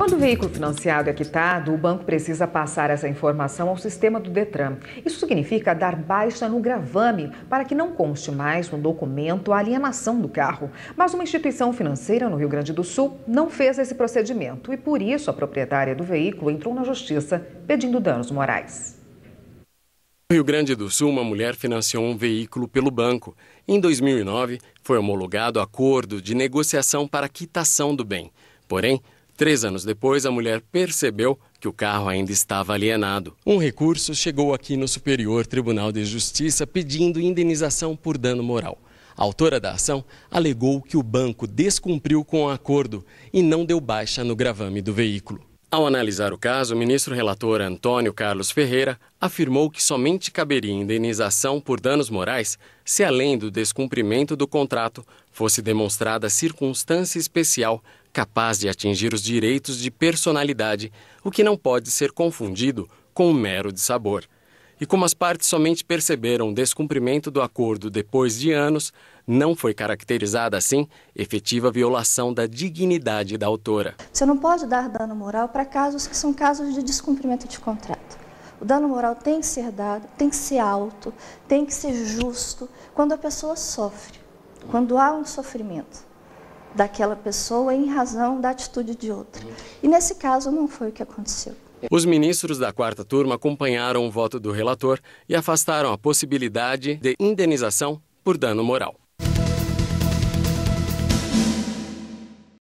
Quando o veículo financiado é quitado, o banco precisa passar essa informação ao sistema do Detran. Isso significa dar baixa no gravame para que não conste mais no documento a alienação do carro. Mas uma instituição financeira no Rio Grande do Sul não fez esse procedimento e, por isso, a proprietária do veículo entrou na justiça pedindo danos morais. No Rio Grande do Sul, uma mulher financiou um veículo pelo banco. Em 2009, foi homologado acordo de negociação para quitação do bem. Porém, Três anos depois, a mulher percebeu que o carro ainda estava alienado. Um recurso chegou aqui no Superior Tribunal de Justiça pedindo indenização por dano moral. A autora da ação alegou que o banco descumpriu com o acordo e não deu baixa no gravame do veículo. Ao analisar o caso, o ministro relator Antônio Carlos Ferreira afirmou que somente caberia indenização por danos morais se, além do descumprimento do contrato, fosse demonstrada circunstância especial capaz de atingir os direitos de personalidade, o que não pode ser confundido com um mero de sabor e como as partes somente perceberam o descumprimento do acordo depois de anos, não foi caracterizada assim efetiva violação da dignidade da autora. Você não pode dar dano moral para casos que são casos de descumprimento de contrato. O dano moral tem que ser dado, tem que ser alto, tem que ser justo quando a pessoa sofre, quando há um sofrimento daquela pessoa em razão da atitude de outra. E nesse caso não foi o que aconteceu. Os ministros da quarta turma acompanharam o voto do relator e afastaram a possibilidade de indenização por dano moral.